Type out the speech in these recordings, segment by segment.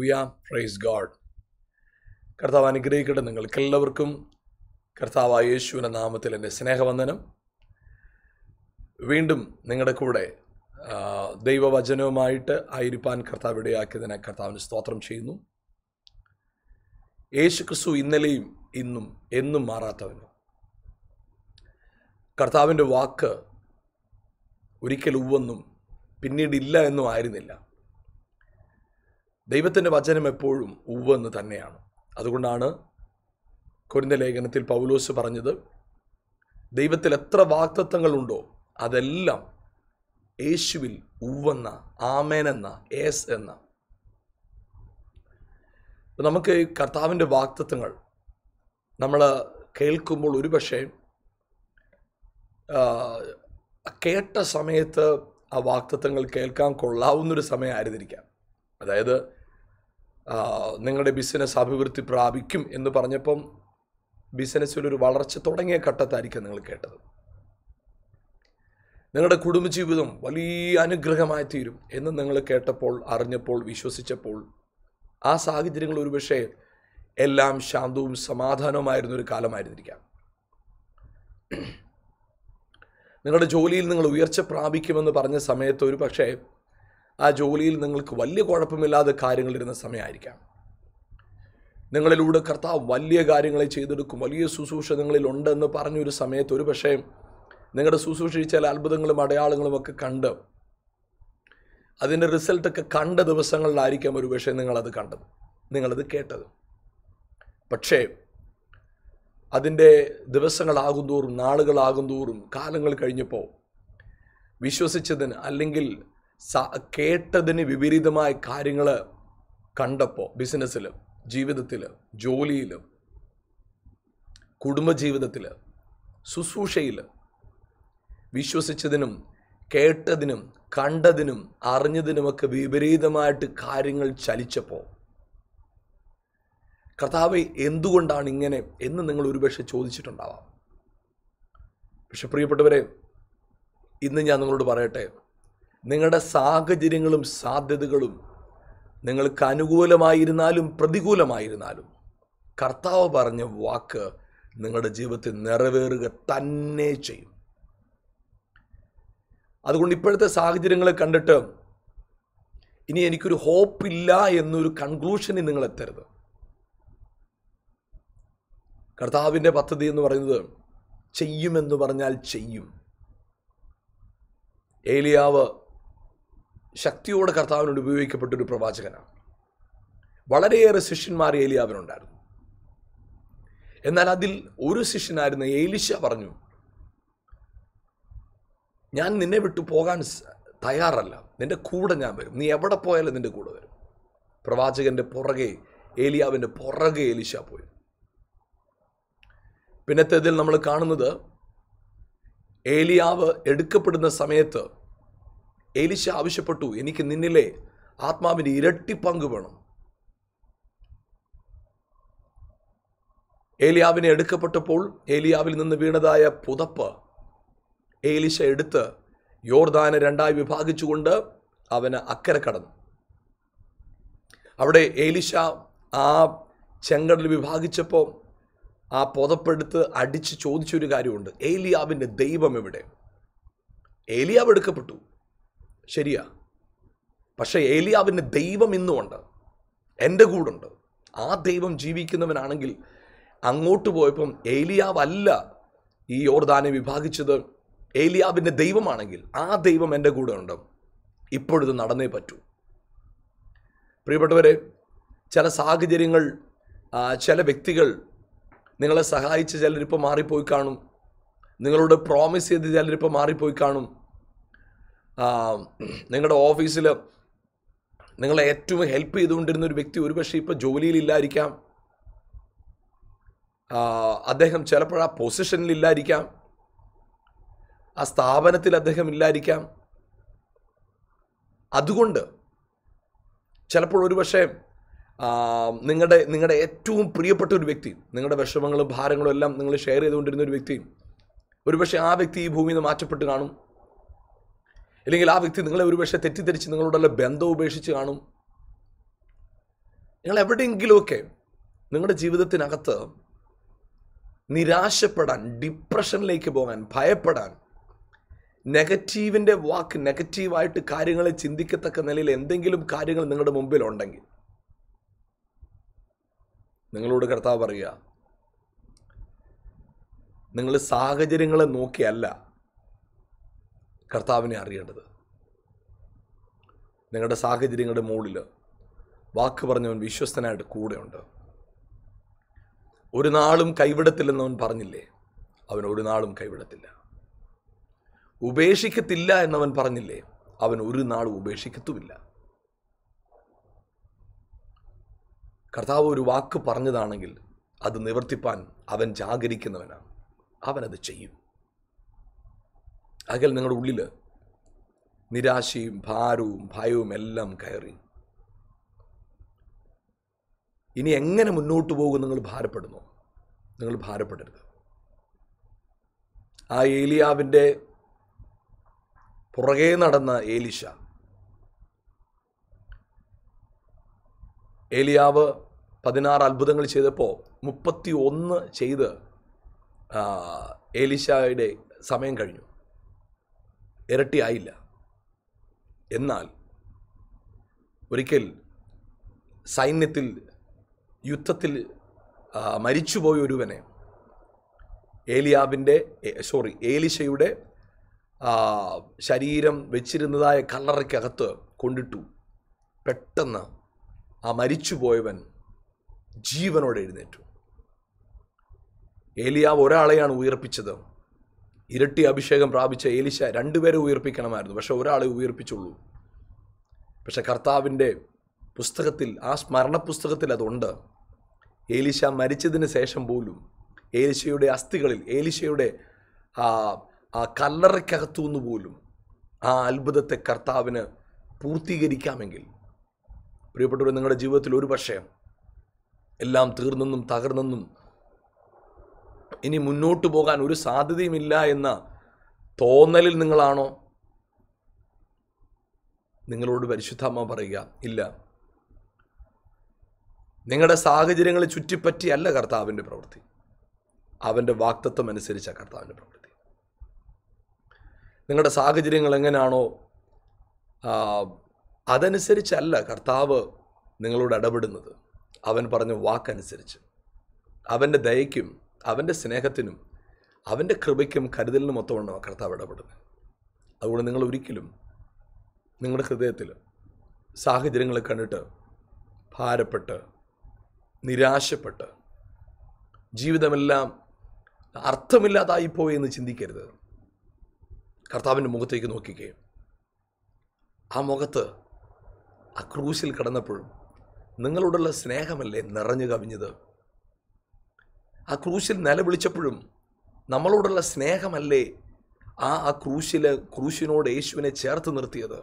ഹലലൂയ praise God കർത്താവ് അനുഗ്രഹിക്കട്ടെ നിങ്ങൾക്കെല്ലാവർക്കും കർത്താവായ യേശുവിൻ്റെ നാമത്തിൽ എൻ്റെ സ്നേഹവന്ദനം വീണ്ടും നിങ്ങളുടെ കൂടെ ദൈവവചനവുമായിട്ട് ആയിരിപ്പാൻ കർത്താവ് ഇടയാക്കിയതിനെ കർത്താവിന് സ്തോത്രം ചെയ്യുന്നു യേശു ക്രിസ്തു ഇന്നലെയും ഇന്നും എന്നും മാറാത്തവനും കർത്താവിൻ്റെ വാക്ക് ഒരിക്കൽ ഉവെന്നും പിന്നീടില്ല എന്നും ആയിരുന്നില്ല ദൈവത്തിൻ്റെ വചനം എപ്പോഴും ഉവ്വെന്ന് തന്നെയാണ് അതുകൊണ്ടാണ് കുരിന്ത ലേഖനത്തിൽ പൗലോസ് പറഞ്ഞത് ദൈവത്തിൽ എത്ര വാക്തത്വങ്ങളുണ്ടോ അതെല്ലാം യേശുവിൽ ഉവ്വെന്ന ആമേനെന്ന ഏസ് എന്ന നമുക്ക് കർത്താവിൻ്റെ വാക്തത്വങ്ങൾ നമ്മൾ കേൾക്കുമ്പോൾ ഒരുപക്ഷെ കേട്ട സമയത്ത് ആ വാക്തത്വങ്ങൾ കേൾക്കാൻ കൊള്ളാവുന്നൊരു സമയമായിരുന്നിരിക്കാം അതായത് നിങ്ങളുടെ ബിസിനസ് അഭിവൃദ്ധി പ്രാപിക്കും എന്ന് പറഞ്ഞപ്പം ബിസിനസ്സിൽ ഒരു വളർച്ച തുടങ്ങിയ ഘട്ടത്തായിരിക്കും നിങ്ങൾ കേട്ടത് നിങ്ങളുടെ കുടുംബജീവിതം വലിയ അനുഗ്രഹമായി തീരും എന്ന് നിങ്ങൾ കേട്ടപ്പോൾ അറിഞ്ഞപ്പോൾ വിശ്വസിച്ചപ്പോൾ ആ സാഹചര്യങ്ങൾ ഒരുപക്ഷെ എല്ലാം ശാന്തവും സമാധാനവുമായിരുന്ന ഒരു കാലമായിരുന്നിരിക്കാം നിങ്ങളുടെ ജോലിയിൽ നിങ്ങൾ ഉയർച്ച പ്രാപിക്കുമെന്ന് പറഞ്ഞ സമയത്ത് ഒരു പക്ഷേ ആ ജോലിയിൽ നിങ്ങൾക്ക് വലിയ കുഴപ്പമില്ലാതെ കാര്യങ്ങൾ ഇരുന്ന സമയമായിരിക്കാം നിങ്ങളിലൂടെ കർത്താവ് വലിയ കാര്യങ്ങളെ ചെയ്തെടുക്കും വലിയ ശുശ്രൂഷ നിങ്ങളിൽ ഉണ്ടെന്ന് പറഞ്ഞൊരു സമയത്ത് ഒരു പക്ഷേ നിങ്ങളുടെ ശുശ്രൂഷയിൽ ചില അത്ഭുതങ്ങളും അടയാളങ്ങളും ഒക്കെ കണ്ട് അതിൻ്റെ റിസൾട്ടൊക്കെ കണ്ട ദിവസങ്ങളിലായിരിക്കാം ഒരു പക്ഷേ നിങ്ങളത് കണ്ടത് നിങ്ങളത് കേട്ടത് പക്ഷേ അതിൻ്റെ ദിവസങ്ങളാകും തോറും നാളുകളാകും തോറും കാലങ്ങൾ കഴിഞ്ഞപ്പോൾ വിശ്വസിച്ചതിന് അല്ലെങ്കിൽ കേട്ടതിന് വിപരീതമായ കാര്യങ്ങൾ കണ്ടപ്പോൾ ബിസിനസ്സിൽ ജീവിതത്തിൽ ജോലിയിൽ കുടുംബജീവിതത്തിൽ ശുശ്രൂഷയിൽ വിശ്വസിച്ചതിനും കേട്ടതിനും കണ്ടതിനും അറിഞ്ഞതിനുമൊക്കെ വിപരീതമായിട്ട് കാര്യങ്ങൾ ചലിച്ചപ്പോൾ കർത്താവ് എന്തുകൊണ്ടാണ് ഇങ്ങനെ എന്ന് നിങ്ങൾ ഒരുപക്ഷെ ചോദിച്ചിട്ടുണ്ടാവാം പക്ഷെ പ്രിയപ്പെട്ടവരെ ഇന്ന് ഞാൻ നിങ്ങളോട് പറയട്ടെ നിങ്ങളുടെ സാഹചര്യങ്ങളും സാധ്യതകളും നിങ്ങൾക്ക് അനുകൂലമായിരുന്നാലും പ്രതികൂലമായിരുന്നാലും കർത്താവ് പറഞ്ഞ വാക്ക് നിങ്ങളുടെ ജീവിതത്തിൽ നിറവേറുക തന്നെ ചെയ്യും അതുകൊണ്ട് ഇപ്പോഴത്തെ സാഹചര്യങ്ങളെ കണ്ടിട്ട് ഇനി എനിക്കൊരു ഹോപ്പില്ല എന്നൊരു കൺക്ലൂഷനിൽ നിങ്ങൾ എത്തരുത് കർത്താവിൻ്റെ പദ്ധതി എന്ന് പറയുന്നത് ചെയ്യുമെന്ന് പറഞ്ഞാൽ ചെയ്യും ഏലിയാവ് ശക്തിയോടെ കർത്താവിനോട് ഉപയോഗിക്കപ്പെട്ടൊരു പ്രവാചകനാണ് വളരെയേറെ ശിഷ്യന്മാർ ഏലിയാവിനുണ്ടായിരുന്നു എന്നാൽ അതിൽ ഒരു ശിഷ്യനായിരുന്ന ഏലിശ പറഞ്ഞു ഞാൻ നിന്നെ വിട്ടു പോകാൻ തയ്യാറല്ല നിന്റെ കൂടെ ഞാൻ വരും നീ എവിടെ പോയാലും നിന്റെ കൂടെ വരും പ്രവാചകന്റെ പുറകെ ഏലിയാവിൻ്റെ പുറകെ ഏലിശ പോയി ഇതിൽ നമ്മൾ കാണുന്നത് ഏലിയാവ് എടുക്കപ്പെടുന്ന സമയത്ത് എലിശ ആവശ്യപ്പെട്ടു എനിക്ക് നിന്നിലെ ആത്മാവിൻ്റെ ഇരട്ടി പങ്ക് വേണം ഏലിയാവിനെ എടുക്കപ്പെട്ടപ്പോൾ ഏലിയാവിൽ നിന്ന് വീണതായ പുതപ്പ് ഏലിശ എടുത്ത് യോർദാന രണ്ടായി വിഭാഗിച്ചുകൊണ്ട് അവന് അക്കരെ കടന്നു അവിടെ ഏലിശ ആ ചെങ്കടൽ വിഭാഗിച്ചപ്പോൾ ആ പുതപ്പെടുത്ത് അടിച്ച് ചോദിച്ചൊരു കാര്യമുണ്ട് ഏലിയാവിൻ്റെ ദൈവം എവിടെ ഏലിയാവ് എടുക്കപ്പെട്ടു ശരിയാ പക്ഷേ ഏലിയാവിന് ദൈവം ഇന്നുമുണ്ട് എൻ്റെ കൂടുണ്ട് ആ ദൈവം ജീവിക്കുന്നവനാണെങ്കിൽ അങ്ങോട്ട് പോയപ്പം ഏലിയാവല്ല ഈ യോർദാനെ വിഭാഗിച്ചത് ഏലിയാവിൻ്റെ ദൈവമാണെങ്കിൽ ആ ദൈവം എൻ്റെ കൂടെ ഉണ്ട് ഇപ്പോഴിത് നടന്നേ പറ്റൂ പ്രിയപ്പെട്ടവരെ ചില സാഹചര്യങ്ങൾ ചില വ്യക്തികൾ നിങ്ങളെ സഹായിച്ച് ചിലരിപ്പോൾ മാറിപ്പോയി കാണും നിങ്ങളോട് പ്രോമിസ് ചെയ്ത് ചിലരിപ്പോൾ മാറിപ്പോയി കാണും നിങ്ങളുടെ ഓഫീസിൽ നിങ്ങളെ ഏറ്റവും ഹെൽപ്പ് ചെയ്തുകൊണ്ടിരുന്ന ഒരു വ്യക്തി ഒരുപക്ഷെ ഇപ്പോൾ ജോലിയിലില്ലായിരിക്കാം അദ്ദേഹം ചിലപ്പോൾ ആ പൊസിഷനിലില്ലായിരിക്കാം ആ സ്ഥാപനത്തിൽ അദ്ദേഹം ഇല്ലായിരിക്കാം അതുകൊണ്ട് ചിലപ്പോൾ ഒരുപക്ഷെ നിങ്ങളുടെ നിങ്ങളുടെ ഏറ്റവും പ്രിയപ്പെട്ട ഒരു വ്യക്തി നിങ്ങളുടെ വിഷമങ്ങളും ഭാരങ്ങളും എല്ലാം നിങ്ങൾ ഷെയർ ചെയ്തുകൊണ്ടിരുന്ന ഒരു വ്യക്തി ഒരുപക്ഷെ ആ വ്യക്തി ഈ ഭൂമിയിൽ നിന്ന് മാറ്റപ്പെട്ട് കാണും ഇല്ലെങ്കിൽ ആ വ്യക്തി നിങ്ങളെ ഒരുപക്ഷെ തെറ്റിദ്ധരിച്ച് നിങ്ങളോടുള്ള ബന്ധം ഉപേക്ഷിച്ച് കാണും നിങ്ങൾ എവിടെയെങ്കിലുമൊക്കെ നിങ്ങളുടെ ജീവിതത്തിനകത്ത് നിരാശപ്പെടാൻ ഡിപ്രഷനിലേക്ക് പോകാൻ ഭയപ്പെടാൻ നെഗറ്റീവിൻ്റെ വാക്ക് നെഗറ്റീവായിട്ട് കാര്യങ്ങളെ ചിന്തിക്കത്തക്ക നിലയിൽ എന്തെങ്കിലും കാര്യങ്ങൾ നിങ്ങളുടെ മുമ്പിലുണ്ടെങ്കിൽ നിങ്ങളോട് കർത്താവ് പറയുക നിങ്ങൾ സാഹചര്യങ്ങളെ നോക്കിയല്ല കർത്താവിനെ അറിയേണ്ടത് നിങ്ങളുടെ സാഹചര്യങ്ങളുടെ മുകളിൽ വാക്ക് പറഞ്ഞവൻ വിശ്വസ്തനായിട്ട് കൂടെയുണ്ട് ഒരു നാളും കൈവിടത്തില്ലെന്നവൻ പറഞ്ഞില്ലേ അവൻ ഒരു നാളും കൈവിടത്തില്ല ഉപേക്ഷിക്കത്തില്ല എന്നവൻ പറഞ്ഞില്ലേ അവൻ ഒരു നാളും ഉപേക്ഷിക്കത്തുമില്ല കർത്താവ് ഒരു വാക്ക് പറഞ്ഞതാണെങ്കിൽ അത് നിവർത്തിപ്പാൻ അവൻ ജാഗരിക്കുന്നവനാണ് അവനത് ചെയ്യും അകൽ നിങ്ങളുടെ ഉള്ളിൽ നിരാശയും ഭാരവും ഭയവും എല്ലാം കയറി ഇനി എങ്ങനെ മുന്നോട്ട് പോകും നിങ്ങൾ ഭാരപ്പെടുന്നു നിങ്ങൾ ഭാരപ്പെടരുത് ആ ഏലിയാവിൻ്റെ പുറകെ നടന്ന ഏലിഷ ഏലിയാവ് പതിനാറ് അത്ഭുതങ്ങൾ ചെയ്തപ്പോൾ മുപ്പത്തി ഒന്ന് ചെയ്ത് ഏലിഷയുടെ സമയം കഴിഞ്ഞു ഇരട്ടിയായില്ല എന്നാൽ ഒരിക്കൽ സൈന്യത്തിൽ യുദ്ധത്തിൽ മരിച്ചുപോയ ഒരുവനെ ഏലിയാബിൻ്റെ സോറി ഏലിശയുടെ ശരീരം വെച്ചിരുന്നതായ കല്ലറയ്ക്കകത്ത് കൊണ്ടിട്ടു പെട്ടെന്ന് ആ മരിച്ചുപോയവൻ ജീവനോടെ എഴുന്നേറ്റു ഏലിയാവ് ഒരാളെയാണ് ഉയർപ്പിച്ചത് ഇരട്ടി അഭിഷേകം പ്രാപിച്ച ഏലിശ രണ്ടുപേരെ ഉയർപ്പിക്കണമായിരുന്നു പക്ഷെ ഒരാളെ ഉയർപ്പിച്ചുള്ളൂ പക്ഷെ കർത്താവിൻ്റെ പുസ്തകത്തിൽ ആ സ്മരണ പുസ്തകത്തിൽ അതുണ്ട് ഏലിശ മരിച്ചതിന് ശേഷം പോലും ഏലിശയുടെ അസ്ഥികളിൽ ഏലിശയുടെ ആ ആ നിന്ന് പോലും ആ അത്ഭുതത്തെ കർത്താവിന് പൂർത്തീകരിക്കാമെങ്കിൽ പ്രിയപ്പെട്ടവർ നിങ്ങളുടെ ജീവിതത്തിൽ ഒരു പക്ഷേ എല്ലാം തീർന്നെന്നും തകർന്നെന്നും ഇനി മുന്നോട്ട് പോകാൻ ഒരു സാധ്യതയുമില്ല എന്ന തോന്നലിൽ നിങ്ങളാണോ നിങ്ങളോട് പരിശുദ്ധമ്മ പറയുക ഇല്ല നിങ്ങളുടെ സാഹചര്യങ്ങളെ അല്ല കർത്താവിൻ്റെ പ്രവൃത്തി അവൻ്റെ വാക്തത്വം അനുസരിച്ച കർത്താവിൻ്റെ പ്രവൃത്തി നിങ്ങളുടെ സാഹചര്യങ്ങൾ എങ്ങനെയാണോ അതനുസരിച്ചല്ല കർത്താവ് നിങ്ങളോട് ഇടപെടുന്നത് അവൻ പറഞ്ഞ വാക്കനുസരിച്ച് അവൻ്റെ ദയയ്ക്കും അവൻ്റെ സ്നേഹത്തിനും അവൻ്റെ കൃപയ്ക്കും കരുതലിനും ഒത്തവണ്ണം കർത്താവ് ഇടപെടുന്നത് അതുകൊണ്ട് നിങ്ങൾ ഒരിക്കലും നിങ്ങളുടെ ഹൃദയത്തിൽ സാഹചര്യങ്ങൾ കണ്ടിട്ട് ഭാരപ്പെട്ട് നിരാശപ്പെട്ട് ജീവിതമെല്ലാം അർത്ഥമില്ലാതായിപ്പോയി എന്ന് ചിന്തിക്കരുത് കർത്താവിൻ്റെ മുഖത്തേക്ക് നോക്കിക്കേ ആ മുഖത്ത് ആ ക്രൂശിൽ കടന്നപ്പോഴും നിങ്ങളോടുള്ള സ്നേഹമല്ലേ നിറഞ്ഞു കവിഞ്ഞത് ആ ക്രൂശിൽ നിലവിളിച്ചപ്പോഴും നമ്മളോടുള്ള സ്നേഹമല്ലേ ആ ആ ക്രൂശിൽ ക്രൂശിനോട് യേശുവിനെ ചേർത്ത് നിർത്തിയത്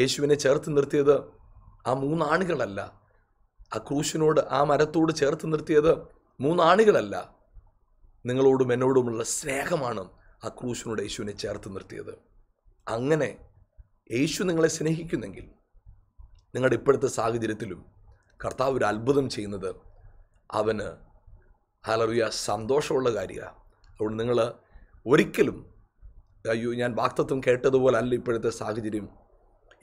യേശുവിനെ ചേർത്ത് നിർത്തിയത് ആ മൂന്നാണികളല്ല ആ ക്രൂശിനോട് ആ മരത്തോട് ചേർത്ത് നിർത്തിയത് മൂന്നാണികളല്ല നിങ്ങളോടും എന്നോടുമുള്ള സ്നേഹമാണ് ആ ക്രൂശിനോട് യേശുവിനെ ചേർത്ത് നിർത്തിയത് അങ്ങനെ യേശു നിങ്ങളെ സ്നേഹിക്കുന്നെങ്കിൽ നിങ്ങളുടെ ഇപ്പോഴത്തെ സാഹചര്യത്തിലും കർത്താവ് ഒരു അത്ഭുതം ചെയ്യുന്നത് അവന് ഹലറിയ സന്തോഷമുള്ള കാര്യമാണ് അതുകൊണ്ട് നിങ്ങൾ ഒരിക്കലും അയ്യോ ഞാൻ വാക്തത്വം കേട്ടതുപോലെ അല്ല ഇപ്പോഴത്തെ സാഹചര്യം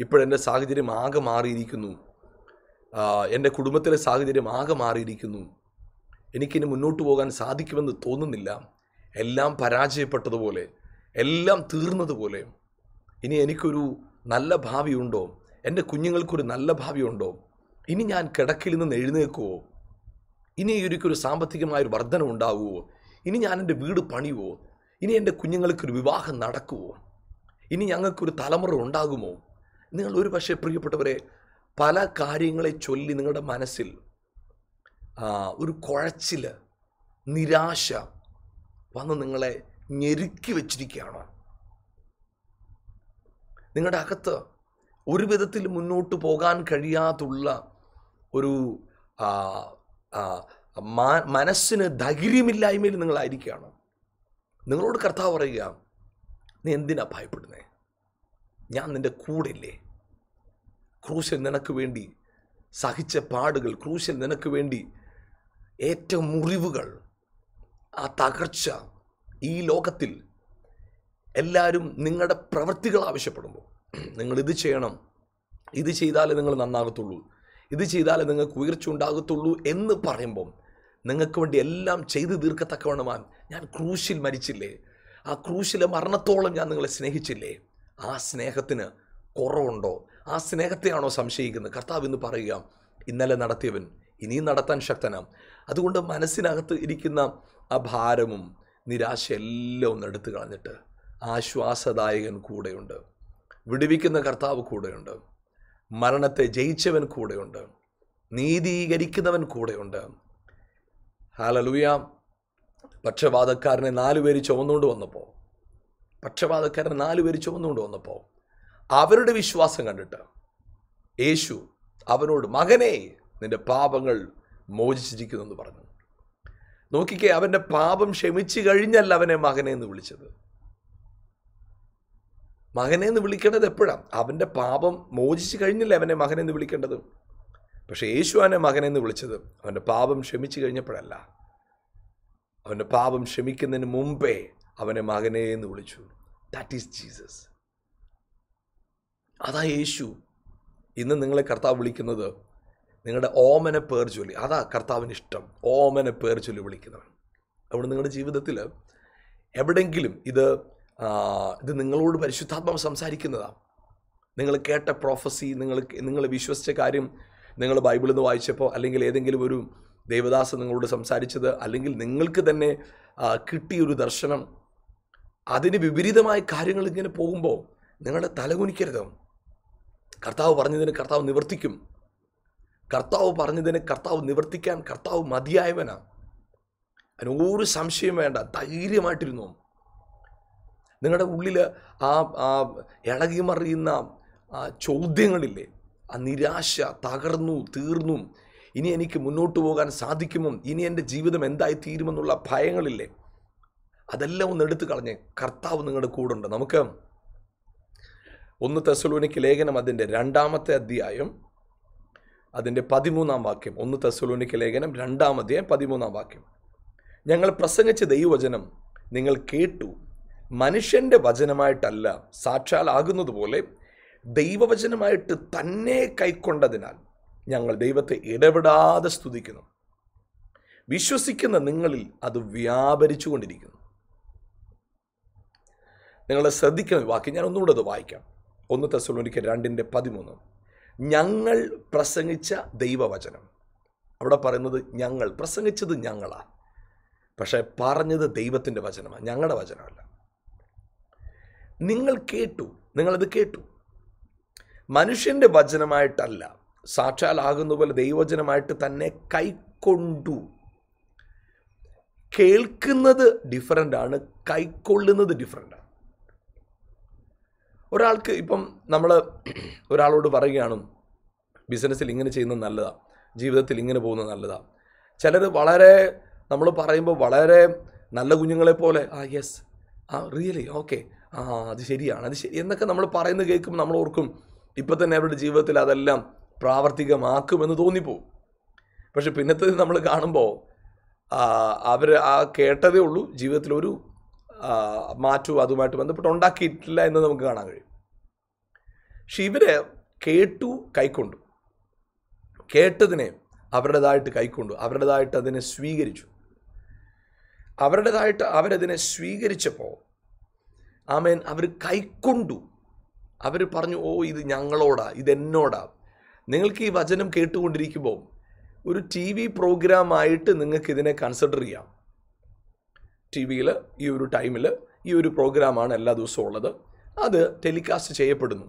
ഇപ്പോഴെൻ്റെ സാഹചര്യം ആകെ മാറിയിരിക്കുന്നു എൻ്റെ കുടുംബത്തിലെ സാഹചര്യം ആകെ മാറിയിരിക്കുന്നു എനിക്കിനി മുന്നോട്ട് പോകാൻ സാധിക്കുമെന്ന് തോന്നുന്നില്ല എല്ലാം പരാജയപ്പെട്ടതുപോലെ എല്ലാം തീർന്നതുപോലെ ഇനി എനിക്കൊരു നല്ല ഭാവിയുണ്ടോ എൻ്റെ കുഞ്ഞുങ്ങൾക്കൊരു നല്ല ഭാവിയുണ്ടോ ഇനി ഞാൻ കിടക്കിൽ നിന്ന് എഴുന്നേക്കുമോ ഇനി എനിക്കൊരു സാമ്പത്തികമായൊരു ഒരു വർധന ഉണ്ടാവുമോ ഇനി ഞാൻ എൻ്റെ വീട് പണിയുമോ ഇനി എൻ്റെ കുഞ്ഞുങ്ങൾക്കൊരു വിവാഹം നടക്കുമോ ഇനി ഞങ്ങൾക്കൊരു തലമുറ ഉണ്ടാകുമോ നിങ്ങൾ ഒരു പക്ഷേ പ്രിയപ്പെട്ടവരെ പല കാര്യങ്ങളെ ചൊല്ലി നിങ്ങളുടെ മനസ്സിൽ ഒരു കുഴച്ചിൽ നിരാശ വന്ന് നിങ്ങളെ ഞെരുക്കി വച്ചിരിക്കുകയാണ് നിങ്ങളുടെ അകത്ത് ഒരു വിധത്തിൽ മുന്നോട്ട് പോകാൻ കഴിയാത്തുള്ള ഒരു മനസ്സിന് ധൈര്യമില്ലായ്മയിൽ നിങ്ങളായിരിക്കുകയാണ് നിങ്ങളോട് കർത്താവ് പറയുക നീ എന്തിനാ ഭയപ്പെടുന്നേ ഞാൻ നിൻ്റെ കൂടെയില്ലേ ക്രൂശൻ നിനക്ക് വേണ്ടി സഹിച്ച പാടുകൾ ക്രൂശൻ നിനക്ക് വേണ്ടി ഏറ്റ മുറിവുകൾ ആ തകർച്ച ഈ ലോകത്തിൽ എല്ലാവരും നിങ്ങളുടെ പ്രവൃത്തികൾ ആവശ്യപ്പെടുമ്പോൾ നിങ്ങൾ ഇത് ചെയ്യണം ഇത് ചെയ്താലേ നിങ്ങൾ നന്നാകത്തുള്ളൂ ഇത് ചെയ്താലേ നിങ്ങൾക്ക് ഉയർച്ച ഉണ്ടാകത്തുള്ളൂ എന്ന് പറയുമ്പം നിങ്ങൾക്ക് വേണ്ടി എല്ലാം ചെയ്തു തീർക്കത്തക്കവണ്ണമാൻ ഞാൻ ക്രൂശിൽ മരിച്ചില്ലേ ആ ക്രൂശിലെ മരണത്തോളം ഞാൻ നിങ്ങളെ സ്നേഹിച്ചില്ലേ ആ സ്നേഹത്തിന് കുറവുണ്ടോ ആ സ്നേഹത്തെയാണോ സംശയിക്കുന്നത് കർത്താവ് എന്ന് പറയുക ഇന്നലെ നടത്തിയവൻ ഇനിയും നടത്താൻ ശക്തനാം അതുകൊണ്ട് മനസ്സിനകത്ത് ഇരിക്കുന്ന ആ നിരാശ എല്ലാം ഒന്ന് എടുത്തു കളഞ്ഞിട്ട് ആശ്വാസദായകൻ കൂടെയുണ്ട് വിടുവിക്കുന്ന കർത്താവ് കൂടെയുണ്ട് മരണത്തെ ജയിച്ചവൻ കൂടെയുണ്ട് നീതീകരിക്കുന്നവൻ കൂടെയുണ്ട് ഹാലലൂയ പക്ഷപാതക്കാരനെ നാലുപേര് ചുമന്നുകൊണ്ട് വന്നപ്പോൾ പക്ഷപാതക്കാരനെ നാലുപേര് ചുമന്നുകൊണ്ട് വന്നപ്പോൾ അവരുടെ വിശ്വാസം കണ്ടിട്ട് യേശു അവനോട് മകനെ നിന്റെ പാപങ്ങൾ മോചിച്ചിരിക്കുന്നു എന്ന് പറഞ്ഞു നോക്കിക്കേ അവൻ്റെ പാപം ക്ഷമിച്ചു കഴിഞ്ഞല്ല അവനെ മകനെ എന്ന് വിളിച്ചത് മകനെ എന്ന് വിളിക്കേണ്ടത് എപ്പോഴാണ് അവൻ്റെ പാപം മോചിച്ച് കഴിഞ്ഞില്ലേ അവനെ മകനെ എന്ന് വിളിക്കേണ്ടത് പക്ഷേ യേശു അവനെ മകനെ എന്ന് വിളിച്ചത് അവൻ്റെ പാപം ക്ഷമിച്ചു കഴിഞ്ഞപ്പോഴല്ല അവൻ്റെ പാപം ക്ഷമിക്കുന്നതിന് മുമ്പേ അവനെ മകനെ എന്ന് വിളിച്ചു ദാറ്റ് ഈസ് ജീസസ് അതാ യേശു ഇന്ന് നിങ്ങളെ കർത്താവ് വിളിക്കുന്നത് നിങ്ങളുടെ ഓമന പേർ ചൊല്ലി അതാ കർത്താവിന് ഇഷ്ടം ഓമന പേർ ചൊല്ലി വിളിക്കുന്നത് അവിടെ നിങ്ങളുടെ ജീവിതത്തിൽ എവിടെങ്കിലും ഇത് ഇത് നിങ്ങളോട് പരിശുദ്ധാത്മാവ് സംസാരിക്കുന്നതാണ് നിങ്ങൾ കേട്ട പ്രോഫസി നിങ്ങൾ നിങ്ങൾ വിശ്വസിച്ച കാര്യം നിങ്ങൾ ബൈബിളിൽ നിന്ന് വായിച്ചപ്പോൾ അല്ലെങ്കിൽ ഏതെങ്കിലും ഒരു ദേവദാസൻ നിങ്ങളോട് സംസാരിച്ചത് അല്ലെങ്കിൽ നിങ്ങൾക്ക് തന്നെ കിട്ടിയൊരു ദർശനം അതിന് വിപരീതമായ കാര്യങ്ങൾ ഇങ്ങനെ പോകുമ്പോൾ നിങ്ങളുടെ തലകുനിക്കരുത് കർത്താവ് പറഞ്ഞതിന് കർത്താവ് നിവർത്തിക്കും കർത്താവ് പറഞ്ഞതിന് കർത്താവ് നിവർത്തിക്കാൻ കർത്താവ് മതിയായവനാണ് അതിനൊരു സംശയം വേണ്ട ധൈര്യമായിട്ടിരുന്നു നിങ്ങളുടെ ഉള്ളിൽ ആ ആ ഇളകിമറിയുന്ന ആ ചോദ്യങ്ങളില്ലേ ആ നിരാശ തകർന്നു തീർന്നു ഇനി എനിക്ക് മുന്നോട്ട് പോകാൻ സാധിക്കുമോ ഇനി എൻ്റെ ജീവിതം എന്തായി തീരുമെന്നുള്ള ഭയങ്ങളില്ലേ അതെല്ലാം ഒന്ന് എടുത്തു കളഞ്ഞ് കർത്താവ് നിങ്ങളുടെ കൂടെ ഉണ്ട് നമുക്ക് ഒന്ന് തെസലോണിക്ക് ലേഖനം അതിൻ്റെ രണ്ടാമത്തെ അധ്യായം അതിൻ്റെ പതിമൂന്നാം വാക്യം ഒന്ന് തെസലോണിക്ക് ലേഖനം രണ്ടാം അധ്യായം പതിമൂന്നാം വാക്യം ഞങ്ങൾ പ്രസംഗിച്ച ദൈവവചനം നിങ്ങൾ കേട്ടു മനുഷ്യൻ്റെ വചനമായിട്ടല്ല സാക്ഷാലാകുന്നത് പോലെ ദൈവവചനമായിട്ട് തന്നെ കൈക്കൊണ്ടതിനാൽ ഞങ്ങൾ ദൈവത്തെ ഇടപെടാതെ സ്തുതിക്കുന്നു വിശ്വസിക്കുന്ന നിങ്ങളിൽ അത് വ്യാപരിച്ചു കൊണ്ടിരിക്കുന്നു നിങ്ങൾ ശ്രദ്ധിക്കണം വാക്യം ഞാൻ ഒന്നുകൂടെ അത് വായിക്കാം ഒന്ന് തെസ്സലോനിക്ക് രണ്ടിൻ്റെ പതിമൂന്ന് ഞങ്ങൾ പ്രസംഗിച്ച ദൈവവചനം അവിടെ പറയുന്നത് ഞങ്ങൾ പ്രസംഗിച്ചത് ഞങ്ങളാണ് പക്ഷേ പറഞ്ഞത് ദൈവത്തിൻ്റെ വചനമാണ് ഞങ്ങളുടെ വചനമല്ല നിങ്ങൾ കേട്ടു നിങ്ങളത് കേട്ടു മനുഷ്യൻ്റെ വചനമായിട്ടല്ല സാക്ഷാലാകുന്ന പോലെ ദൈവവചനമായിട്ട് തന്നെ കൈക്കൊണ്ടു കേൾക്കുന്നത് ഡിഫറൻ്റ് ആണ് കൈക്കൊള്ളുന്നത് ഡിഫറൻ്റ് ആണ് ഒരാൾക്ക് ഇപ്പം നമ്മൾ ഒരാളോട് പറയുകയാണ് ബിസിനസ്സിൽ ഇങ്ങനെ ചെയ്യുന്നത് നല്ലതാണ് ജീവിതത്തിൽ ഇങ്ങനെ പോകുന്നത് നല്ലതാണ് ചിലർ വളരെ നമ്മൾ പറയുമ്പോൾ വളരെ നല്ല കുഞ്ഞുങ്ങളെ പോലെ ആ യെസ് ആ റിയലി ഓക്കെ ആ അത് ശരിയാണ് അത് ശരി എന്നൊക്കെ നമ്മൾ പറയുന്നത് കേൾക്കുമ്പോൾ നമ്മൾ ഓർക്കും ഇപ്പം തന്നെ അവരുടെ ജീവിതത്തിൽ അതെല്ലാം പ്രാവർത്തികമാക്കുമെന്ന് തോന്നിപ്പോവും പക്ഷെ പിന്നത്തെ നമ്മൾ കാണുമ്പോൾ അവർ ആ കേട്ടതേ ഉള്ളൂ ജീവിതത്തിലൊരു മാറ്റവും അതുമായിട്ട് ബന്ധപ്പെട്ട് ഉണ്ടാക്കിയിട്ടില്ല എന്ന് നമുക്ക് കാണാൻ കഴിയും പക്ഷെ ഇവരെ കേട്ടു കൈക്കൊണ്ടു കേട്ടതിനെ അവരുടേതായിട്ട് കൈക്കൊണ്ടു അവരുടേതായിട്ട് അതിനെ സ്വീകരിച്ചു അവരുടേതായിട്ട് അവരതിനെ സ്വീകരിച്ചപ്പോൾ ആമേൻ അവർ കൈക്കൊണ്ടു അവർ പറഞ്ഞു ഓ ഇത് ഞങ്ങളോടാ ഇതെന്നോടാ നിങ്ങൾക്ക് ഈ വചനം കേട്ടുകൊണ്ടിരിക്കുമ്പോൾ ഒരു ടി വി പ്രോഗ്രാമായിട്ട് ഇതിനെ കൺസിഡർ ചെയ്യാം ടി വിയിൽ ഈ ഒരു ടൈമിൽ ഈ ഒരു പ്രോഗ്രാമാണ് എല്ലാ ദിവസവും ഉള്ളത് അത് ടെലികാസ്റ്റ് ചെയ്യപ്പെടുന്നു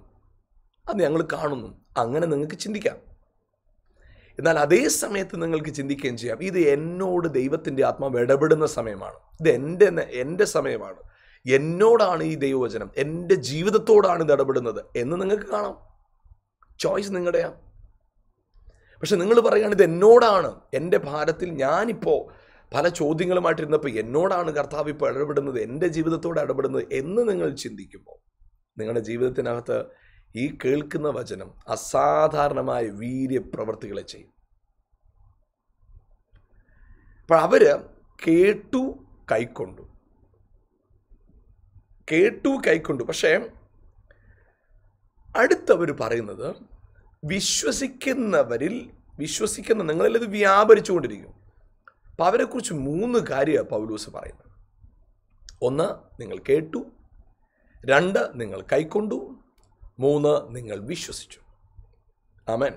അത് ഞങ്ങൾ കാണുന്നു അങ്ങനെ നിങ്ങൾക്ക് ചിന്തിക്കാം എന്നാൽ അതേ സമയത്ത് നിങ്ങൾക്ക് ചിന്തിക്കുകയും ചെയ്യാം ഇത് എന്നോട് ദൈവത്തിൻ്റെ ആത്മാവ് ഇടപെടുന്ന സമയമാണ് ഇത് എൻ്റെ എൻ്റെ സമയമാണ് എന്നോടാണ് ഈ ദൈവവചനം എൻ്റെ ജീവിതത്തോടാണ് ഇത് ഇടപെടുന്നത് എന്ന് നിങ്ങൾക്ക് കാണാം ചോയ്സ് നിങ്ങളുടെയാണ് പക്ഷെ നിങ്ങൾ പറയുകയാണ് ഇത് എന്നോടാണ് എൻ്റെ ഭാരത്തിൽ ഞാനിപ്പോൾ പല ചോദ്യങ്ങളുമായിട്ടിരുന്നപ്പോൾ എന്നോടാണ് കർത്താവ് ഇപ്പോൾ ഇടപെടുന്നത് എൻ്റെ ജീവിതത്തോട് ഇടപെടുന്നത് എന്ന് നിങ്ങൾ ചിന്തിക്കുമ്പോൾ നിങ്ങളുടെ ജീവിതത്തിനകത്ത് ഈ കേൾക്കുന്ന വചനം അസാധാരണമായ വീര്യപ്രവർത്തികളെ ചെയ്യും അപ്പോൾ അവർ കേട്ടു കൈക്കൊണ്ടു കേട്ടു കൈക്കൊണ്ടു പക്ഷേ അടുത്തവർ പറയുന്നത് വിശ്വസിക്കുന്നവരിൽ വിശ്വസിക്കുന്ന നിങ്ങളിലത് വ്യാപരിച്ചുകൊണ്ടിരിക്കും അപ്പം അവരെക്കുറിച്ച് മൂന്ന് കാര്യമാണ് പൗലൂസ് പറയുന്നത് ഒന്ന് നിങ്ങൾ കേട്ടു രണ്ട് നിങ്ങൾ കൈക്കൊണ്ടു മൂന്ന് നിങ്ങൾ വിശ്വസിച്ചു ആമേൻ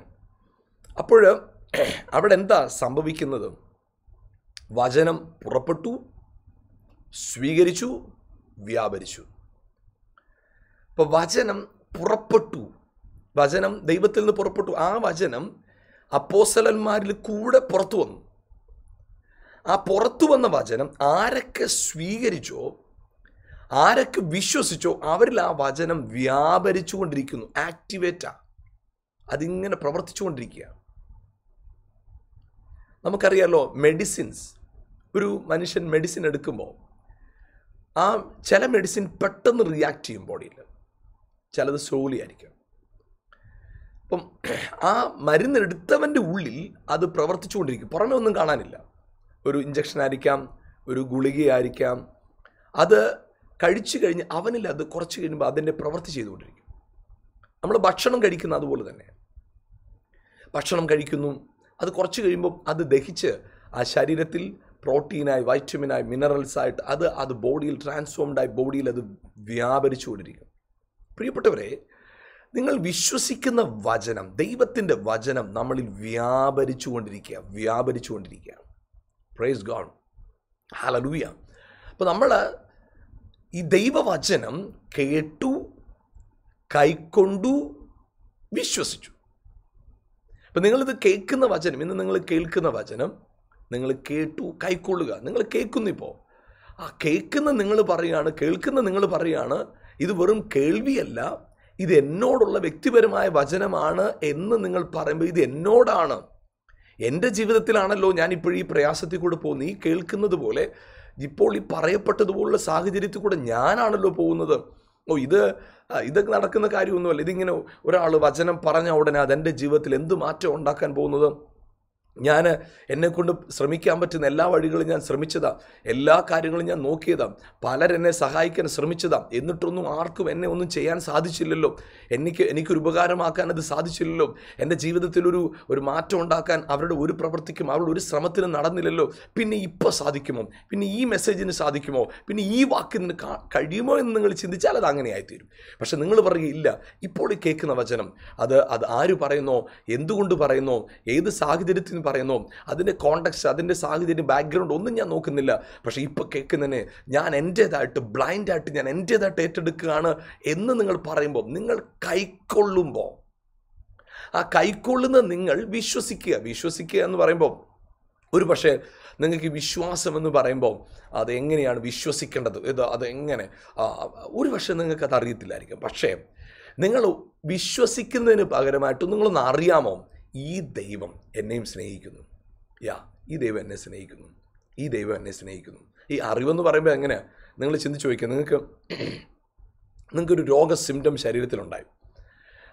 അപ്പോൾ അവിടെ എന്താ സംഭവിക്കുന്നത് വചനം പുറപ്പെട്ടു സ്വീകരിച്ചു വ്യാപരിച്ചു അപ്പോൾ വചനം പുറപ്പെട്ടു വചനം ദൈവത്തിൽ നിന്ന് പുറപ്പെട്ടു ആ വചനം അപ്പോസലന്മാരിൽ കൂടെ പുറത്തു വന്നു ആ പുറത്തു വന്ന വചനം ആരൊക്കെ സ്വീകരിച്ചോ ആരൊക്കെ വിശ്വസിച്ചോ അവരിൽ ആ വചനം വ്യാപരിച്ചു കൊണ്ടിരിക്കുന്നു ആക്ടിവേറ്റാ അതിങ്ങനെ കൊണ്ടിരിക്കുക നമുക്കറിയാലോ മെഡിസിൻസ് ഒരു മനുഷ്യൻ മെഡിസിൻ എടുക്കുമ്പോൾ ആ ചില മെഡിസിൻ പെട്ടെന്ന് റിയാക്ട് ചെയ്യും ബോഡിയിൽ ചിലത് സ്ലോലി ആയിരിക്കും അപ്പം ആ എടുത്തവൻ്റെ ഉള്ളിൽ അത് കൊണ്ടിരിക്കും പുറമെ ഒന്നും കാണാനില്ല ഒരു ഇഞ്ചക്ഷൻ ആയിരിക്കാം ഒരു ഗുളികയായിരിക്കാം അത് കഴിച്ചു കഴിഞ്ഞ് അവനിൽ അത് കുറച്ച് കഴിയുമ്പോൾ അതിൻ്റെ പ്രവൃത്തി ചെയ്തുകൊണ്ടിരിക്കും നമ്മൾ ഭക്ഷണം കഴിക്കുന്ന അതുപോലെ തന്നെ ഭക്ഷണം കഴിക്കുന്നു അത് കുറച്ച് കഴിയുമ്പോൾ അത് ദഹിച്ച് ആ ശരീരത്തിൽ പ്രോട്ടീനായി വൈറ്റമിനായി മിനറൽസായിട്ട് അത് അത് ബോഡിയിൽ ട്രാൻസ്ഫോംഡായി ബോഡിയിൽ അത് കൊണ്ടിരിക്കും പ്രിയപ്പെട്ടവരെ നിങ്ങൾ വിശ്വസിക്കുന്ന വചനം ദൈവത്തിൻ്റെ വചനം നമ്മളിൽ വ്യാപരിച്ചു കൊണ്ടിരിക്കുക വ്യാപരിച്ചു കൊണ്ടിരിക്കുക പ്രേസ് ഗോഡ് ഹലലൂയ അപ്പോൾ നമ്മൾ ഈ ദൈവവചനം കേട്ടു കൈക്കൊണ്ടു വിശ്വസിച്ചു അപ്പം നിങ്ങളിത് കേൾക്കുന്ന വചനം ഇന്ന് നിങ്ങൾ കേൾക്കുന്ന വചനം നിങ്ങൾ കേട്ടു കൈക്കൊള്ളുക നിങ്ങൾ കേൾക്കുന്നു ഇപ്പോൾ ആ കേൾക്കുന്ന നിങ്ങൾ പറയുകയാണ് കേൾക്കുന്ന നിങ്ങൾ പറയുകയാണ് ഇത് വെറും കേൾവിയല്ല ഇത് എന്നോടുള്ള വ്യക്തിപരമായ വചനമാണ് എന്ന് നിങ്ങൾ പറയുമ്പോൾ ഇത് എന്നോടാണ് എൻ്റെ ജീവിതത്തിലാണല്ലോ ഞാനിപ്പോഴീ ഈ പ്രയാസത്തിൽ കൂടെ പോകുന്നു ഈ കേൾക്കുന്നത് പോലെ ഇപ്പോൾ ഈ പറയപ്പെട്ടതുപോലുള്ള സാഹചര്യത്തിൽ കൂടെ ഞാനാണല്ലോ പോകുന്നത് ഓ ഇത് ഇതൊക്കെ നടക്കുന്ന കാര്യമൊന്നുമല്ല ഇതിങ്ങനെ ഒരാൾ വചനം പറഞ്ഞ ഉടനെ അതെൻ്റെ ജീവിതത്തിൽ എന്ത് മാറ്റം ഉണ്ടാക്കാൻ പോകുന്നത് ഞാൻ എന്നെക്കൊണ്ട് ശ്രമിക്കാൻ പറ്റുന്ന എല്ലാ വഴികളും ഞാൻ ശ്രമിച്ചതാണ് എല്ലാ കാര്യങ്ങളും ഞാൻ നോക്കിയതാണ് പലരെന്നെ സഹായിക്കാൻ സഹായിക്കാൻ എന്നിട്ടൊന്നും ആർക്കും എന്നെ ഒന്നും ചെയ്യാൻ സാധിച്ചില്ലല്ലോ എനിക്ക് എനിക്കൊരു ഉപകാരമാക്കാൻ അത് സാധിച്ചില്ലല്ലോ എൻ്റെ ജീവിതത്തിലൊരു ഒരു മാറ്റം ഉണ്ടാക്കാൻ അവരുടെ ഒരു പ്രവൃത്തിക്കും അവരുടെ ഒരു ശ്രമത്തിനും നടന്നില്ലല്ലോ പിന്നെ ഇപ്പോൾ സാധിക്കുമോ പിന്നെ ഈ മെസ്സേജിന് സാധിക്കുമോ പിന്നെ ഈ വാക്കിന് കഴിയുമോ എന്ന് നിങ്ങൾ ചിന്തിച്ചാൽ അത് അങ്ങനെയായിത്തീരും പക്ഷേ നിങ്ങൾ പറയുകയില്ല ഇപ്പോൾ കേൾക്കുന്ന വചനം അത് അത് ആര് പറയുന്നോ എന്തുകൊണ്ട് പറയുന്നോ ഏത് സാഹചര്യത്തിൽ പറയുന്നു അതിൻ്റെ കോണ്ടക്സ്റ്റ് അതിൻ്റെ സാഹചര്യം ബാക്ക്ഗ്രൗണ്ട് ഒന്നും ഞാൻ നോക്കുന്നില്ല പക്ഷേ ഇപ്പോൾ കേൾക്കുന്നതിന് ഞാൻ എൻ്റേതായിട്ട് ബ്ലൈൻഡായിട്ട് ഞാൻ എൻ്റേതായിട്ട് ഏറ്റെടുക്കുകയാണ് എന്ന് നിങ്ങൾ പറയുമ്പോൾ നിങ്ങൾ കൈക്കൊള്ളുമ്പോൾ ആ കൈക്കൊള്ളുന്ന നിങ്ങൾ വിശ്വസിക്കുക വിശ്വസിക്കുക എന്ന് പറയുമ്പോൾ ഒരു പക്ഷേ നിങ്ങൾക്ക് വിശ്വാസം എന്ന് പറയുമ്പോൾ അത് എങ്ങനെയാണ് വിശ്വസിക്കേണ്ടത് ഇത് അതെങ്ങനെ ഒരു പക്ഷേ നിങ്ങൾക്ക് അത് അറിയത്തില്ലായിരിക്കും പക്ഷേ നിങ്ങൾ വിശ്വസിക്കുന്നതിന് പകരമായിട്ട് നിങ്ങളൊന്ന് അറിയാമോ ഈ ദൈവം എന്നെയും സ്നേഹിക്കുന്നു യാ ഈ ദൈവം എന്നെ സ്നേഹിക്കുന്നു ഈ ദൈവം എന്നെ സ്നേഹിക്കുന്നു ഈ അറിവെന്ന് പറയുമ്പോൾ എങ്ങനെയാണ് നിങ്ങൾ ചിന്തിച്ച് ചോദിക്കുക നിങ്ങൾക്ക് നിങ്ങൾക്കൊരു രോഗ സിംറ്റം ശരീരത്തിലുണ്ടായി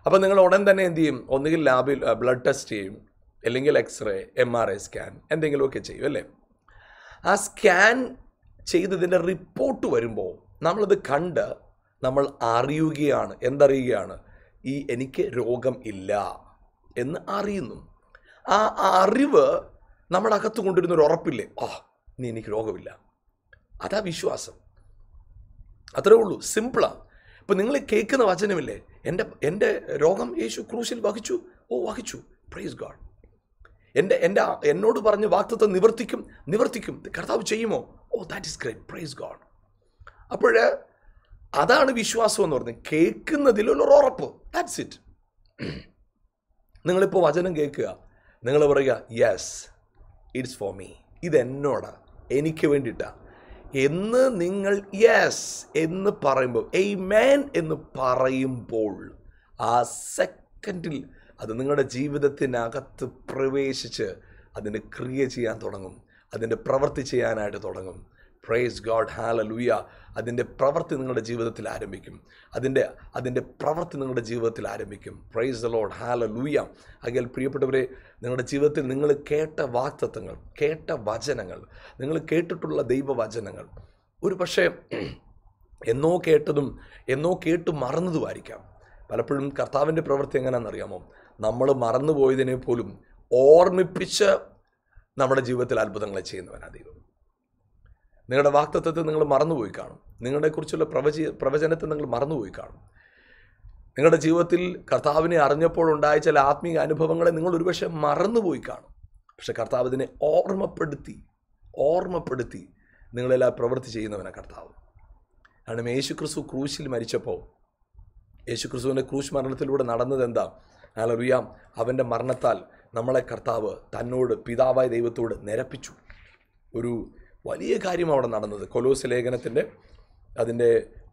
അപ്പോൾ നിങ്ങൾ ഉടൻ തന്നെ എന്ത് ചെയ്യും ഒന്നുകിൽ ലാബിൽ ബ്ലഡ് ടെസ്റ്റ് ചെയ്യും അല്ലെങ്കിൽ x ray M R I scan എന്തെങ്കിലുമൊക്കെ ചെയ്യും അല്ലേ ആ സ്കാൻ ചെയ്തതിൻ്റെ റിപ്പോർട്ട് വരുമ്പോൾ നമ്മളത് കണ്ട് നമ്മൾ അറിയുകയാണ് എന്തറിയുകയാണ് ഈ എനിക്ക് രോഗം ഇല്ല എന്ന് അറിയുന്നു ആ അറിവ് നമ്മുടെ അകത്ത് കൊണ്ടിരുന്ന ഒരു ഉറപ്പില്ലേ ആ നീ എനിക്ക് രോഗമില്ല അതാ വിശ്വാസം അത്രേ ഉള്ളൂ സിമ്പിളാണ് ഇപ്പം നിങ്ങൾ കേൾക്കുന്ന വചനമില്ലേ എൻ്റെ എൻ്റെ രോഗം യേശു ക്രൂശിൽ വഹിച്ചു ഓ വഹിച്ചു പ്രൈസ് ഗാഡ് എൻ്റെ എൻ്റെ എന്നോട് പറഞ്ഞ വാക്തത്വം നിവർത്തിക്കും നിവർത്തിക്കും കർത്താവ് ചെയ്യുമോ oh that is great praise God അപ്പോൾ അതാണ് വിശ്വാസം എന്ന് പറഞ്ഞത് കേൾക്കുന്നതിലുള്ള ഉറപ്പ് ദാറ്റ്സ് ഇറ്റ് നിങ്ങളിപ്പോൾ വചനം കേൾക്കുക നിങ്ങൾ പറയുക യെസ് ഇറ്റ്സ് ഫോർ മീ ഇതെന്നോടാ എനിക്ക് വേണ്ടിയിട്ടാണ് എന്ന് നിങ്ങൾ യെസ് എന്ന് പറയുമ്പോൾ എയ് മാൻ എന്ന് പറയുമ്പോൾ ആ സെക്കൻഡിൽ അത് നിങ്ങളുടെ ജീവിതത്തിനകത്ത് പ്രവേശിച്ച് അതിന് ക്രിയ ചെയ്യാൻ തുടങ്ങും അതിൻ്റെ പ്രവൃത്തി ചെയ്യാനായിട്ട് തുടങ്ങും പ്രേസ് ഗോഡ് ഹാല ഹാലലൂയ അതിൻ്റെ പ്രവൃത്തി നിങ്ങളുടെ ജീവിതത്തിൽ ആരംഭിക്കും അതിൻ്റെ അതിൻ്റെ പ്രവൃത്തി നിങ്ങളുടെ ജീവിതത്തിൽ ആരംഭിക്കും പ്രൈസ് ദ ലോഡ് ഹാല ലൂയ അകൽ പ്രിയപ്പെട്ടവരെ നിങ്ങളുടെ ജീവിതത്തിൽ നിങ്ങൾ കേട്ട വാക്തത്വങ്ങൾ കേട്ട വചനങ്ങൾ നിങ്ങൾ കേട്ടിട്ടുള്ള ദൈവവചനങ്ങൾ ഒരു പക്ഷേ എന്നോ കേട്ടതും എന്നോ കേട്ട് മറന്നതുമായിരിക്കാം പലപ്പോഴും കർത്താവിൻ്റെ പ്രവൃത്തി എങ്ങനെയാണെന്നറിയാമോ നമ്മൾ മറന്നുപോയതിനെ പോലും ഓർമ്മിപ്പിച്ച് നമ്മുടെ ജീവിതത്തിൽ അത്ഭുതങ്ങളെ ചെയ്യുന്നവനാണ് ദൈവം നിങ്ങളുടെ വാക്തത്വത്തെ നിങ്ങൾ മറന്നുപോയി കാണും നിങ്ങളെക്കുറിച്ചുള്ള പ്രവചി പ്രവചനത്തെ നിങ്ങൾ മറന്നുപോയി കാണും നിങ്ങളുടെ ജീവിതത്തിൽ കർത്താവിനെ അറിഞ്ഞപ്പോൾ ഉണ്ടായ ചില ആത്മീയ അനുഭവങ്ങളെ നിങ്ങൾ ഒരുപക്ഷെ മറന്നുപോയി കാണും പക്ഷെ കർത്താവ് ഇതിനെ ഓർമ്മപ്പെടുത്തി ഓർമ്മപ്പെടുത്തി നിങ്ങളെല്ലാം പ്രവൃത്തി ചെയ്യുന്നവനെ കർത്താവ് കാരണം യേശു ക്രിസ്തു ക്രൂശിൽ മരിച്ചപ്പോൾ യേശു ക്രിസ്തുവിൻ്റെ ക്രൂശ് മരണത്തിലൂടെ നടന്നത് എന്താ അയാളറിയാം അവൻ്റെ മരണത്താൽ നമ്മളെ കർത്താവ് തന്നോട് പിതാവായ ദൈവത്തോട് നിരപ്പിച്ചു ഒരു വലിയ കാര്യം അവിടെ നടന്നത് കൊലൂസ് ലേഖനത്തിൻ്റെ അതിൻ്റെ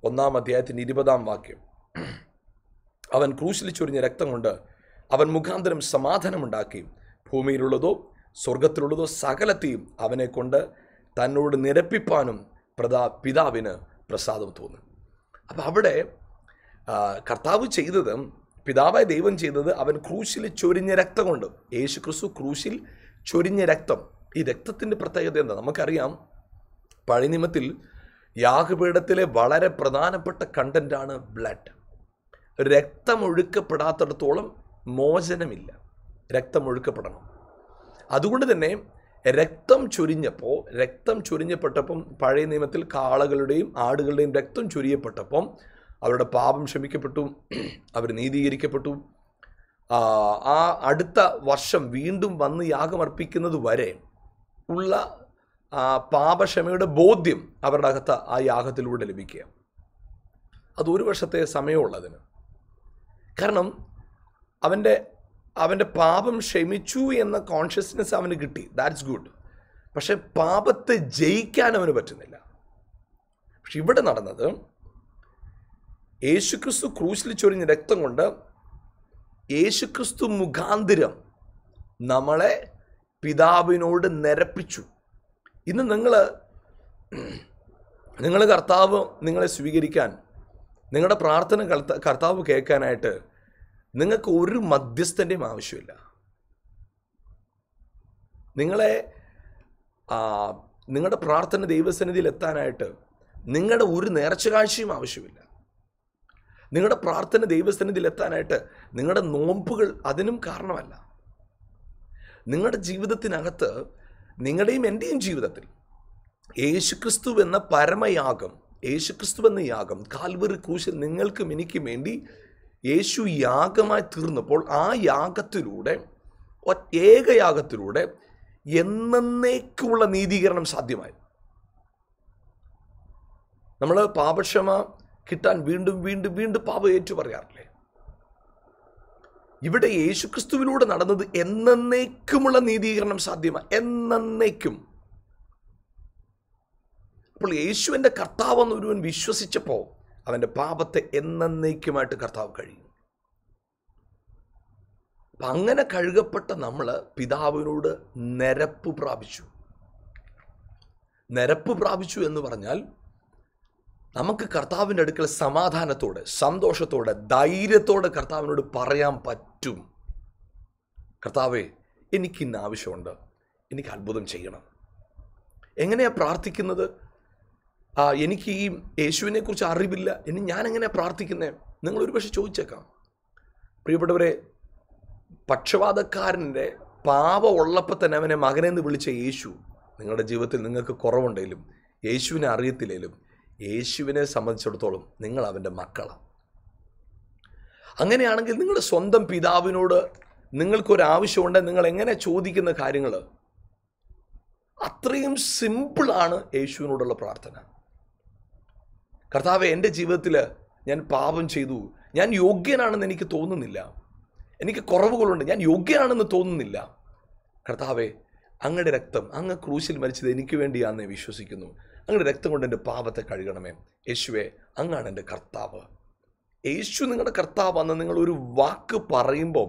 ഒന്നാം അധ്യായത്തിൻ്റെ ഇരുപതാം വാക്യം അവൻ ക്രൂശിൽ ചൊരിഞ്ഞ രക്തം കൊണ്ട് അവൻ മുഖാന്തരം സമാധാനമുണ്ടാക്കി ഭൂമിയിലുള്ളതോ സ്വർഗത്തിലുള്ളതോ സകലത്തെയും അവനെ കൊണ്ട് തന്നോട് നിരപ്പിപ്പാനും പ്രതാ പിതാവിന് പ്രസാദം തോന്നി അപ്പം അവിടെ കർത്താവ് ചെയ്തത് പിതാവായ ദൈവം ചെയ്തത് അവൻ ക്രൂശിൽ ചൊരിഞ്ഞ രക്തം കൊണ്ട് യേശു ക്രിസ്തു ക്രൂശിൽ ചൊരിഞ്ഞ രക്തം ഈ രക്തത്തിൻ്റെ പ്രത്യേകത എന്താ നമുക്കറിയാം പഴയനിമത്തിൽ യാഗപീഠത്തിലെ വളരെ പ്രധാനപ്പെട്ട കണ്ടൻറ്റാണ് ബ്ലഡ് രക്തമൊഴുക്കപ്പെടാത്തിടത്തോളം മോചനമില്ല രക്തമൊഴുക്കപ്പെടണം അതുകൊണ്ട് തന്നെ രക്തം ചൊരിഞ്ഞപ്പോൾ രക്തം ചൊരിഞ്ഞപ്പെട്ടപ്പം പഴയ നിയമത്തിൽ കാളകളുടെയും ആടുകളുടെയും രക്തം ചൊരിയപ്പെട്ടപ്പം അവരുടെ പാപം ക്ഷമിക്കപ്പെട്ടു അവർ നീതീകരിക്കപ്പെട്ടു ആ അടുത്ത വർഷം വീണ്ടും വന്ന് യാഗമർപ്പിക്കുന്നത് വരെ ഉള്ള പാപക്ഷമയുടെ ബോധ്യം അവരുടെ അകത്ത് ആ യാഗത്തിലൂടെ ലഭിക്കുക അതൊരു വർഷത്തെ സമയമുള്ളതിന് കാരണം അവൻ്റെ അവൻ്റെ പാപം ക്ഷമിച്ചു എന്ന കോൺഷ്യസ്നെസ് അവന് കിട്ടി ദാറ്റ്സ് ഗുഡ് പക്ഷെ പാപത്തെ ജയിക്കാൻ അവന് പറ്റുന്നില്ല പക്ഷെ ഇവിടെ നടന്നത് യേശുക്രിസ്തു ക്രൂശിൽ ചൊരിഞ്ഞ രക്തം കൊണ്ട് യേശുക്രിസ്തു മുഖാന്തിരം നമ്മളെ പിതാവിനോട് നിരപ്പിച്ചു ഇന്ന് നിങ്ങൾ നിങ്ങൾ കർത്താവ് നിങ്ങളെ സ്വീകരിക്കാൻ നിങ്ങളുടെ പ്രാർത്ഥന കർത്താവ് കേൾക്കാനായിട്ട് നിങ്ങൾക്ക് ഒരു മധ്യസ്ഥൻ്റെയും ആവശ്യമില്ല നിങ്ങളെ നിങ്ങളുടെ പ്രാർത്ഥന ദൈവസന്നിധിയിൽ എത്താനായിട്ട് നിങ്ങളുടെ ഒരു നേർച്ച കാഴ്ചയും ആവശ്യമില്ല നിങ്ങളുടെ പ്രാർത്ഥന ദൈവസന്നിധിയിൽ എത്താനായിട്ട് നിങ്ങളുടെ നോമ്പുകൾ അതിനും കാരണമല്ല നിങ്ങളുടെ ജീവിതത്തിനകത്ത് നിങ്ങളുടെയും എൻ്റെയും ജീവിതത്തിൽ യേശുക്രിസ്തു എന്ന പരമയാഗം യേശുക്രിസ്തു എന്ന യാഗം കാൽവറി ക്രൂശിൽ നിങ്ങൾക്കും എനിക്കും വേണ്ടി യേശു യാഗമായി തീർന്നപ്പോൾ ആ യാഗത്തിലൂടെ ഏകയാഗത്തിലൂടെ എന്നേക്കുമുള്ള നീതീകരണം സാധ്യമായി നമ്മൾ പാപക്ഷമ കിട്ടാൻ വീണ്ടും വീണ്ടും വീണ്ടും പാപം ഏറ്റു പറയാറില്ലേ ഇവിടെ യേശുക്രിസ്തുവിലൂടെ നടന്നത് എന്നേക്കുമുള്ള നീതീകരണം സാധ്യമാണ് എന്നേക്കും അപ്പോൾ യേശുവിൻ്റെ എൻ്റെ കർത്താവെന്ന് ഒരുവൻ വിശ്വസിച്ചപ്പോൾ അവൻ്റെ പാപത്തെ എന്നേക്കുമായിട്ട് കർത്താവ് കഴിയും അപ്പം അങ്ങനെ കഴുകപ്പെട്ട നമ്മൾ പിതാവിനോട് നിരപ്പ് പ്രാപിച്ചു നിരപ്പ് പ്രാപിച്ചു എന്ന് പറഞ്ഞാൽ നമുക്ക് കർത്താവിൻ്റെ അടുക്കൽ സമാധാനത്തോടെ സന്തോഷത്തോടെ ധൈര്യത്തോടെ കർത്താവിനോട് പറയാൻ പറ്റും കർത്താവേ എനിക്കിന്ന് ആവശ്യമുണ്ട് എനിക്ക് അത്ഭുതം ചെയ്യണം എങ്ങനെയാണ് പ്രാർത്ഥിക്കുന്നത് എനിക്ക് ഈ യേശുവിനെക്കുറിച്ച് അറിവില്ല ഇനി ഞാൻ എങ്ങനെയാണ് പ്രാർത്ഥിക്കുന്നത് നിങ്ങൾ ഒരുപക്ഷെ ചോദിച്ചേക്കാം പ്രിയപ്പെട്ടവരെ പക്ഷപാതക്കാരൻ്റെ പാവ ഉള്ളപ്പോൾ തന്നെ അവനെ മകനെന്ന് വിളിച്ച യേശു നിങ്ങളുടെ ജീവിതത്തിൽ നിങ്ങൾക്ക് കുറവുണ്ടെങ്കിലും യേശുവിനെ അറിയത്തില്ലെങ്കിലും യേശുവിനെ സംബന്ധിച്ചിടത്തോളം നിങ്ങൾ അവൻ്റെ മക്കളാണ് അങ്ങനെയാണെങ്കിൽ നിങ്ങളുടെ സ്വന്തം പിതാവിനോട് നിങ്ങൾക്കൊരാവശ്യമുണ്ട് നിങ്ങൾ എങ്ങനെ ചോദിക്കുന്ന കാര്യങ്ങൾ അത്രയും സിമ്പിളാണ് യേശുവിനോടുള്ള പ്രാർത്ഥന കർത്താവ് എൻ്റെ ജീവിതത്തിൽ ഞാൻ പാപം ചെയ്തു ഞാൻ യോഗ്യനാണെന്ന് എനിക്ക് തോന്നുന്നില്ല എനിക്ക് കുറവുകളുണ്ട് ഞാൻ യോഗ്യനാണെന്ന് തോന്നുന്നില്ല കർത്താവെ അങ്ങയുടെ രക്തം അങ്ങ് ക്രൂശിൽ മരിച്ചത് എനിക്ക് വേണ്ടിയാണെന്ന് വിശ്വസിക്കുന്നു അങ്ങയുടെ രക്തം കൊണ്ട് എൻ്റെ പാപത്തെ കഴുകണമേ യേശുവെ അങ്ങാണ് എൻ്റെ കർത്താവ് യേശു നിങ്ങളുടെ കർത്താവാണെന്ന് നിങ്ങൾ ഒരു വാക്ക് പറയുമ്പോൾ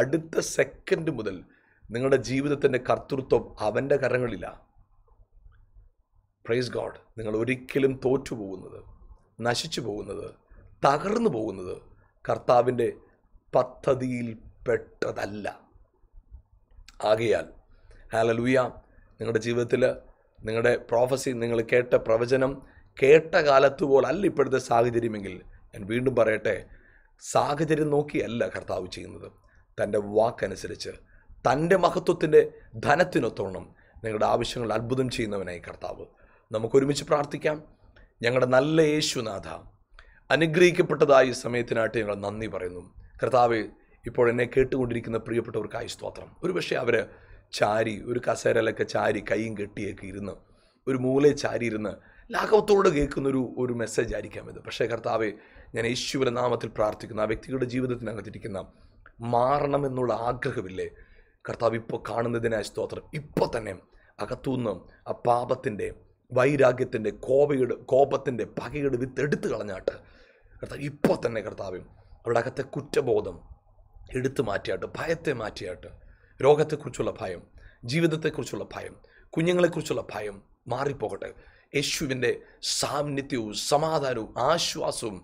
അടുത്ത സെക്കൻഡ് മുതൽ നിങ്ങളുടെ ജീവിതത്തിൻ്റെ കർത്തൃത്വം അവൻ്റെ കരങ്ങളില്ല പ്രൈസ് ഗോഡ് നിങ്ങൾ ഒരിക്കലും തോറ്റു പോകുന്നത് നശിച്ചു പോകുന്നത് തകർന്നു പോകുന്നത് കർത്താവിൻ്റെ പദ്ധതിയിൽപ്പെട്ടതല്ല ആകയാൽ ഹാലലൂയ നിങ്ങളുടെ ജീവിതത്തിൽ നിങ്ങളുടെ പ്രോഫസി നിങ്ങൾ കേട്ട പ്രവചനം കേട്ട കാലത്ത് പോലല്ല ഇപ്പോഴത്തെ സാഹചര്യമെങ്കിൽ ഞാൻ വീണ്ടും പറയട്ടെ സാഹചര്യം നോക്കിയല്ല കർത്താവ് ചെയ്യുന്നത് തൻ്റെ വാക്കനുസരിച്ച് തൻ്റെ മഹത്വത്തിൻ്റെ ധനത്തിനൊത്തോണം നിങ്ങളുടെ ആവശ്യങ്ങൾ അത്ഭുതം ചെയ്യുന്നവനായി കർത്താവ് നമുക്കൊരുമിച്ച് പ്രാർത്ഥിക്കാം ഞങ്ങളുടെ നല്ല യേശുനാഥ അനുഗ്രഹിക്കപ്പെട്ടതായ സമയത്തിനായിട്ട് ഞങ്ങൾ നന്ദി പറയുന്നു കർത്താവ് ഇപ്പോൾ എന്നെ കേട്ടുകൊണ്ടിരിക്കുന്ന പ്രിയപ്പെട്ടവർക്കായി സ്തോത്രം ഒരുപക്ഷെ അവർ ചാരി ഒരു കസേരയിലൊക്കെ ചാരി കൈയും കെട്ടിയൊക്കെ ഇരുന്ന് ഒരു മൂലയെ ചാരി ഇരുന്ന് ലാഘവത്തോട് കേൾക്കുന്നൊരു ഒരു മെസ്സേജ് ആയിരിക്കാം ഇത് പക്ഷേ കർത്താവെ ഞാൻ യേശുവിൻ്റെ നാമത്തിൽ പ്രാർത്ഥിക്കുന്ന ആ വ്യക്തികളുടെ ജീവിതത്തിനകത്തിരിക്കുന്ന മാറണമെന്നുള്ള ആഗ്രഹമില്ലേ കർത്താവ് ഇപ്പോൾ കാണുന്നതിനായ സ്തോത്രം ഇപ്പോൾ തന്നെ അകത്തുനിന്ന് ആ പാപത്തിൻ്റെ വൈരാഗ്യത്തിൻ്റെ കോപയുടെ കോപത്തിൻ്റെ പകയുടെ വിത്ത് എടുത്തു കളഞ്ഞാട്ട് കർത്താവ് ഇപ്പോൾ തന്നെ കർത്താവ് അവിടെ അകത്തെ കുറ്റബോധം എടുത്തു മാറ്റിയാട്ട് ഭയത്തെ മാറ്റിയാട്ട് രോഗത്തെക്കുറിച്ചുള്ള ഭയം ജീവിതത്തെക്കുറിച്ചുള്ള ഭയം കുഞ്ഞുങ്ങളെക്കുറിച്ചുള്ള ഭയം മാറിപ്പോകട്ടെ യേശുവിൻ്റെ സാന്നിധ്യവും സമാധാനവും ആശ്വാസവും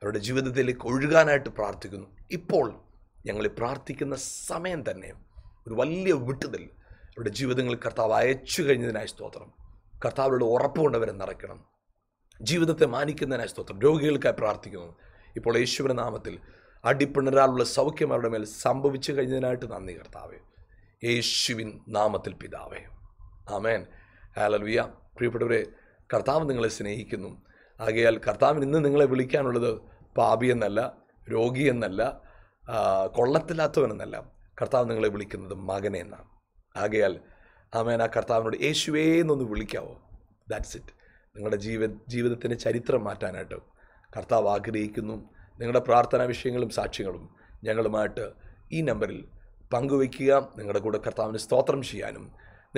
അവരുടെ ജീവിതത്തിലേക്ക് ഒഴുകാനായിട്ട് പ്രാർത്ഥിക്കുന്നു ഇപ്പോൾ ഞങ്ങൾ പ്രാർത്ഥിക്കുന്ന സമയം തന്നെ ഒരു വലിയ വിട്ടുതൽ അവരുടെ ജീവിതങ്ങൾ കർത്താവ് അയച്ചു കഴിഞ്ഞതിനായി സ്തോത്രം കർത്താവിലുള്ള ഉറപ്പ് കൊണ്ടവരെ നിറയ്ക്കണം ജീവിതത്തെ മാനിക്കുന്നതിനായി സ്തോത്രം രോഗികൾക്കായി പ്രാർത്ഥിക്കുന്നു ഇപ്പോൾ യേശുവിൻ്റെ നാമത്തിൽ അടിപ്പിണരാളുള്ള സൗഖ്യം അവരുടെ മേൽ സംഭവിച്ചു കഴിഞ്ഞതിനായിട്ട് നന്ദി കർത്താവേ യേശുവിൻ നാമത്തിൽ പിതാവേ ആമേൻ ഹാലലുയ പ്രിയപ്പെട്ടവരെ കർത്താവ് നിങ്ങളെ സ്നേഹിക്കുന്നു ആകയാൽ കർത്താവിന് ഇന്ന് നിങ്ങളെ വിളിക്കാനുള്ളത് പാപി എന്നല്ല രോഗി എന്നല്ല കൊള്ളത്തില്ലാത്തവനെന്നല്ല കർത്താവ് നിങ്ങളെ വിളിക്കുന്നത് മകനെ എന്നാണ് ആകയാൽ ആമേൻ ആ കർത്താവിനോട് യേശുവേ എന്നൊന്ന് വിളിക്കാവോ ദാറ്റ്സ് ഇറ്റ് നിങ്ങളുടെ ജീവ ജീവിതത്തിൻ്റെ ചരിത്രം മാറ്റാനായിട്ട് കർത്താവ് ആഗ്രഹിക്കുന്നു നിങ്ങളുടെ പ്രാർത്ഥനാ വിഷയങ്ങളും സാക്ഷ്യങ്ങളും ഞങ്ങളുമായിട്ട് ഈ നമ്പറിൽ പങ്കുവയ്ക്കുക നിങ്ങളുടെ കൂടെ കർത്താവിന് സ്തോത്രം ചെയ്യാനും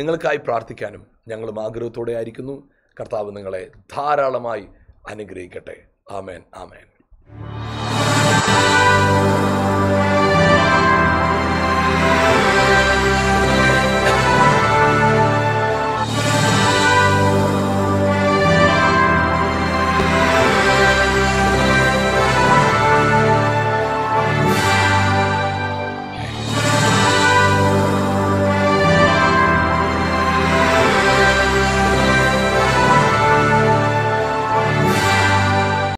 നിങ്ങൾക്കായി പ്രാർത്ഥിക്കാനും ഞങ്ങളും ആഗ്രഹത്തോടെ ആയിരിക്കുന്നു കർത്താവ് നിങ്ങളെ ധാരാളമായി അനുഗ്രഹിക്കട്ടെ ആമേൻ ആമേൻ